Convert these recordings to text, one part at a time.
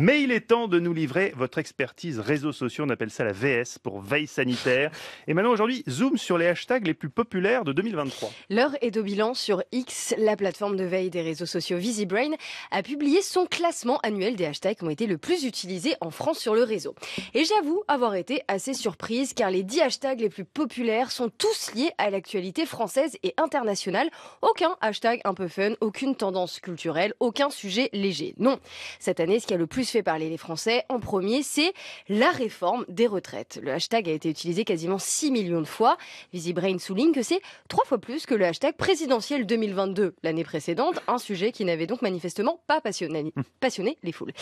Mais il est temps de nous livrer votre expertise réseaux sociaux. On appelle ça la VS pour veille sanitaire. Et maintenant, aujourd'hui, zoom sur les hashtags les plus populaires de 2023. L'heure est au bilan sur X, la plateforme de veille des réseaux sociaux VisiBrain, a publié son classement annuel des hashtags qui ont été le plus utilisés en France sur le réseau. Et j'avoue avoir été assez surprise car les 10 hashtags les plus populaires sont tous liés à l'actualité française et internationale. Aucun hashtag un peu fun, aucune tendance culturelle, aucun sujet léger. Non, cette année, ce qui a le plus fait parler les Français en premier, c'est la réforme des retraites. Le hashtag a été utilisé quasiment 6 millions de fois. VisiBrain souligne que c'est trois fois plus que le hashtag présidentiel 2022 l'année précédente, un sujet qui n'avait donc manifestement pas passionné, passionné les foules.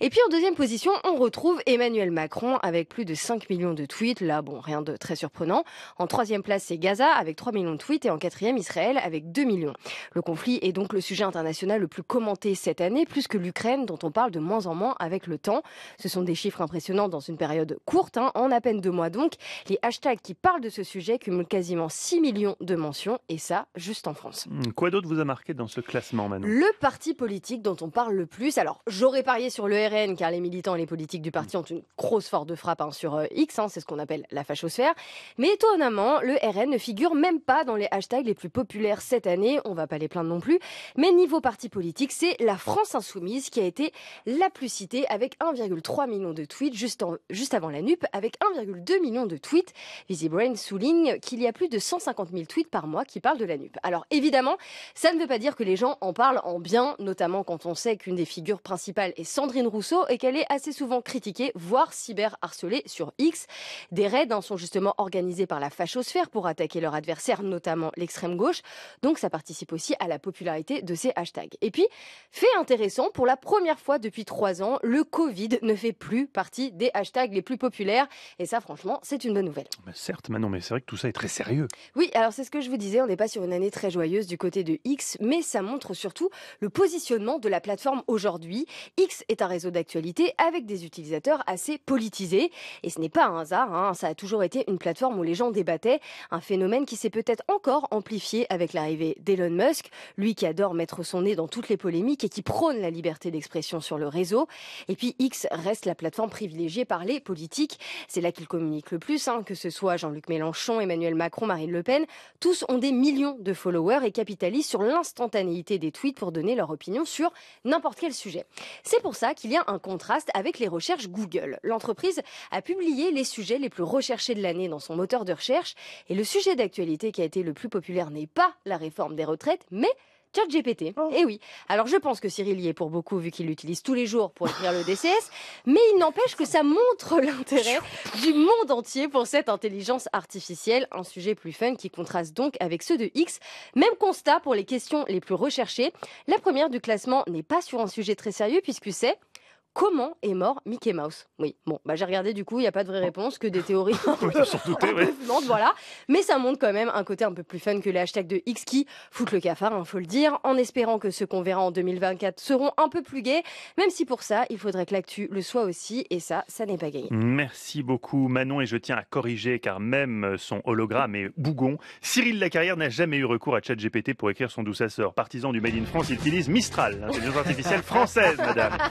Et puis en deuxième position, on retrouve Emmanuel Macron avec plus de 5 millions de tweets. Là, bon, rien de très surprenant. En troisième place, c'est Gaza avec 3 millions de tweets et en quatrième, Israël avec 2 millions. Le conflit est donc le sujet international le plus commenté cette année, plus que l'Ukraine dont on parle de moins en moins avec le temps. Ce sont des chiffres impressionnants dans une période courte, hein, en à peine deux mois donc. Les hashtags qui parlent de ce sujet cumulent quasiment 6 millions de mentions, et ça, juste en France. Hmm, quoi d'autre vous a marqué dans ce classement, Manon Le parti politique dont on parle le plus. Alors, j'aurais parié sur le RN, car les militants et les politiques du parti hmm. ont une grosse force de frappe hein, sur euh, X, hein, c'est ce qu'on appelle la fachosphère. Mais étonnamment, le RN ne figure même pas dans les hashtags les plus populaires cette année, on va pas les plaindre non plus. Mais niveau parti politique, c'est la France insoumise qui a été la plus cité avec 1,3 million de tweets juste, avant la NUP avec 1,2 million de tweets. VisiBrain souligne qu'il y a plus de 150 000 tweets par mois qui parlent de la NUP. Alors évidemment, ça ne veut pas dire que les gens en parlent en bien, notamment quand on sait qu'une des figures principales est Sandrine Rousseau et qu'elle est assez souvent critiquée, voire cyberharcelée sur X. Des raids hein, sont justement organisés par la fachosphère pour attaquer leurs adversaires, notamment l'extrême gauche. Donc ça participe aussi à la popularité de ces hashtags. Et puis, fait intéressant, pour la première fois depuis trois ans, le Covid ne fait plus partie des hashtags les plus populaires. Et ça, franchement, c'est une bonne nouvelle. certes, maintenant, mais c'est vrai que tout ça est très sérieux. Oui, alors c'est ce que je vous disais, on n'est pas sur une année très joyeuse du côté de X, mais ça montre surtout le positionnement de la plateforme aujourd'hui. X est un réseau d'actualité avec des utilisateurs assez politisés. Et ce n'est pas un hasard, hein, ça a toujours été une plateforme où les gens débattaient, un phénomène qui s'est peut-être encore amplifié avec l'arrivée d'Elon Musk, lui qui adore mettre son nez dans toutes les polémiques et qui prône la liberté d'expression sur le réseau. Et puis X reste la plateforme privilégiée par les politiques. C'est là qu'ils communiquent le plus, hein, que ce soit Jean-Luc Mélenchon, Emmanuel Macron, Marine Le Pen. Tous ont des millions de followers et capitalisent sur l'instantanéité des tweets pour donner leur opinion sur n'importe quel sujet. C'est pour ça qu'il y a un contraste avec les recherches Google. L'entreprise a publié les sujets les plus recherchés de l'année dans son moteur de recherche et le sujet d'actualité qui a été le plus populaire n'est pas la réforme des retraites, mais ChatGPT. GPT, oh. Et eh oui. Alors je pense que Cyril y est pour beaucoup vu qu'il l'utilise tous les jours pour écrire le DCS, mais il n'empêche que ça montre l'intérêt du monde entier pour cette intelligence artificielle, un sujet plus fun qui contraste donc avec ceux de X. Même constat pour les questions les plus recherchées. La première du classement n'est pas sur un sujet très sérieux puisque c'est Comment est mort Mickey Mouse Oui, bon, bah, j'ai regardé du coup, il n'y a pas de vraie réponse, que des théories voilà. Mais ça montre quand même un côté un peu plus fun que les hashtags de X qui foutent le cafard, il hein, faut le dire, en espérant que ceux qu'on verra en 2024 seront un peu plus gays, même si pour ça, il faudrait que l'actu le soit aussi, et ça, ça n'est pas gagné. Merci beaucoup Manon, et je tiens à corriger, car même son hologramme est bougon, Cyril Lacarrière n'a jamais eu recours à ChatGPT pour écrire son douce Partisan du Made in France, il utilise Mistral, intelligence artificielle française, madame.